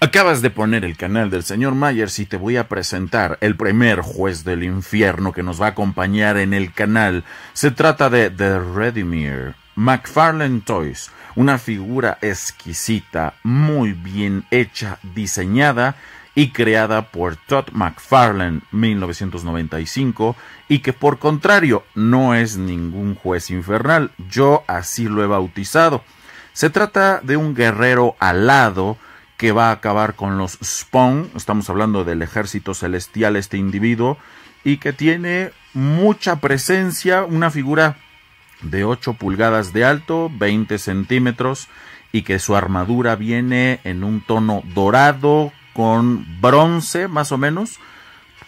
Acabas de poner el canal del señor Myers y te voy a presentar el primer juez del infierno que nos va a acompañar en el canal. Se trata de The Redimir. McFarlane Toys, una figura exquisita, muy bien hecha, diseñada y creada por Todd McFarlane 1995 y que por contrario no es ningún juez infernal, yo así lo he bautizado. Se trata de un guerrero alado que va a acabar con los Spawn, estamos hablando del ejército celestial este individuo, y que tiene mucha presencia, una figura de 8 pulgadas de alto, 20 centímetros, y que su armadura viene en un tono dorado con bronce, más o menos,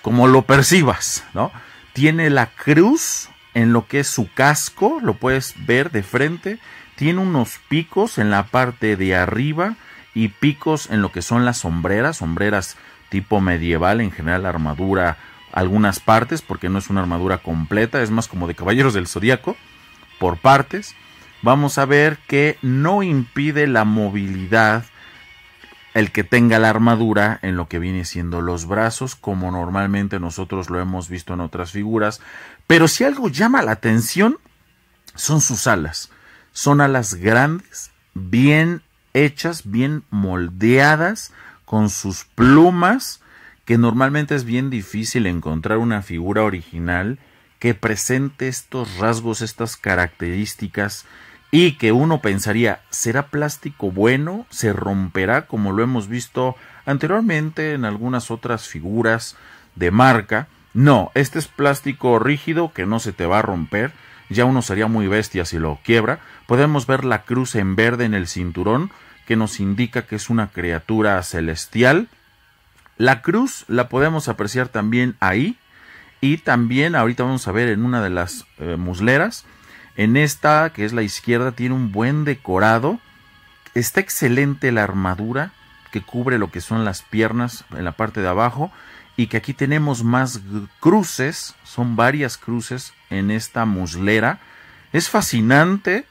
como lo percibas, ¿no? Tiene la cruz en lo que es su casco, lo puedes ver de frente, tiene unos picos en la parte de arriba, y picos en lo que son las sombreras, sombreras tipo medieval, en general armadura, algunas partes, porque no es una armadura completa, es más como de caballeros del zodiaco, por partes. Vamos a ver que no impide la movilidad el que tenga la armadura en lo que viene siendo los brazos, como normalmente nosotros lo hemos visto en otras figuras. Pero si algo llama la atención, son sus alas. Son alas grandes, bien hechas, bien moldeadas, con sus plumas, que normalmente es bien difícil encontrar una figura original que presente estos rasgos, estas características, y que uno pensaría, ¿será plástico bueno? ¿Se romperá como lo hemos visto anteriormente en algunas otras figuras de marca? No, este es plástico rígido que no se te va a romper, ya uno sería muy bestia si lo quiebra, podemos ver la cruz en verde en el cinturón que nos indica que es una criatura celestial. La cruz la podemos apreciar también ahí y también ahorita vamos a ver en una de las eh, musleras. En esta, que es la izquierda, tiene un buen decorado. Está excelente la armadura que cubre lo que son las piernas en la parte de abajo y que aquí tenemos más cruces, son varias cruces en esta muslera. Es fascinante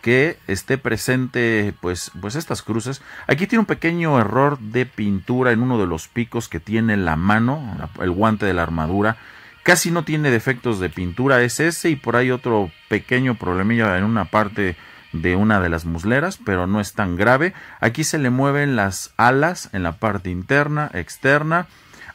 que esté presente pues, pues estas cruces. Aquí tiene un pequeño error de pintura en uno de los picos que tiene la mano, el guante de la armadura. Casi no tiene defectos de pintura, es ese y por ahí otro pequeño problemilla en una parte de una de las musleras, pero no es tan grave. Aquí se le mueven las alas en la parte interna, externa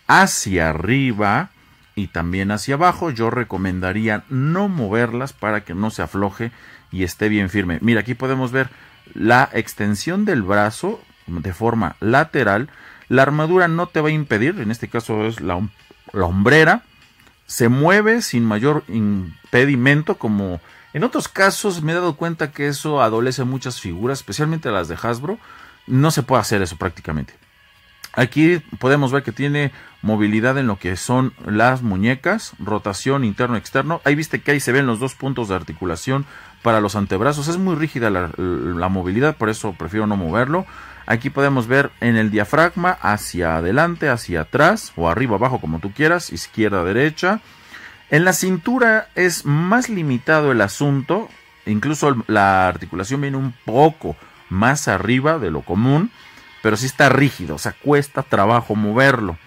hacia arriba y también hacia abajo. Yo recomendaría no moverlas para que no se afloje y esté bien firme. Mira, aquí podemos ver la extensión del brazo de forma lateral. La armadura no te va a impedir, en este caso es la, la hombrera. Se mueve sin mayor impedimento como en otros casos me he dado cuenta que eso adolece muchas figuras, especialmente las de Hasbro. No se puede hacer eso prácticamente. Aquí podemos ver que tiene movilidad en lo que son las muñecas, rotación interno-externo. Ahí viste que ahí se ven los dos puntos de articulación para los antebrazos. Es muy rígida la, movilidad, por eso prefiero no moverlo. Aquí podemos ver en el diafragma hacia adelante, hacia atrás o arriba, abajo, como tú quieras, izquierda, derecha. En la cintura es más limitado el asunto, incluso la articulación viene un poco más arriba de lo común pero sí está rígido, o sea, cuesta trabajo moverlo.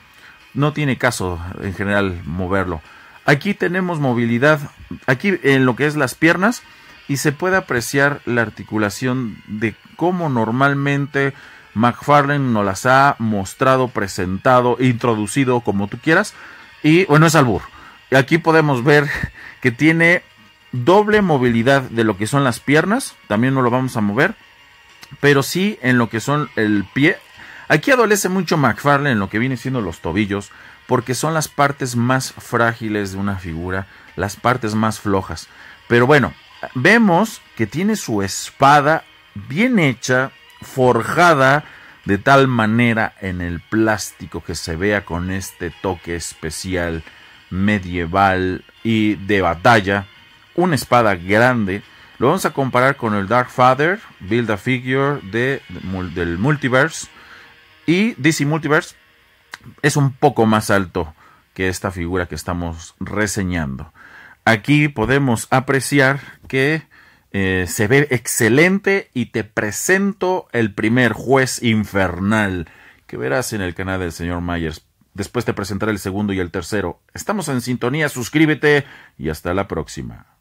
No tiene caso en general moverlo. Aquí tenemos movilidad, aquí en lo que es las piernas, y se puede apreciar la articulación de cómo normalmente McFarlane nos las ha mostrado, presentado, introducido, como tú quieras. Y bueno, es albur. Aquí podemos ver que tiene doble movilidad de lo que son las piernas, también no lo vamos a mover, pero sí en lo que son el pie. Aquí adolece mucho McFarlane en lo que viene siendo los tobillos, porque son las partes más frágiles de una figura, las partes más flojas. Pero bueno, vemos que tiene su espada bien hecha, forjada de tal manera en el plástico que se vea con este toque especial medieval y de batalla. Una espada grande lo vamos a comparar con el Dark Father, Build a Figure de, del Multiverse. Y DC Multiverse es un poco más alto que esta figura que estamos reseñando. Aquí podemos apreciar que eh, se ve excelente y te presento el primer juez infernal que verás en el canal del señor Myers. Después te presentaré el segundo y el tercero. Estamos en sintonía, suscríbete y hasta la próxima.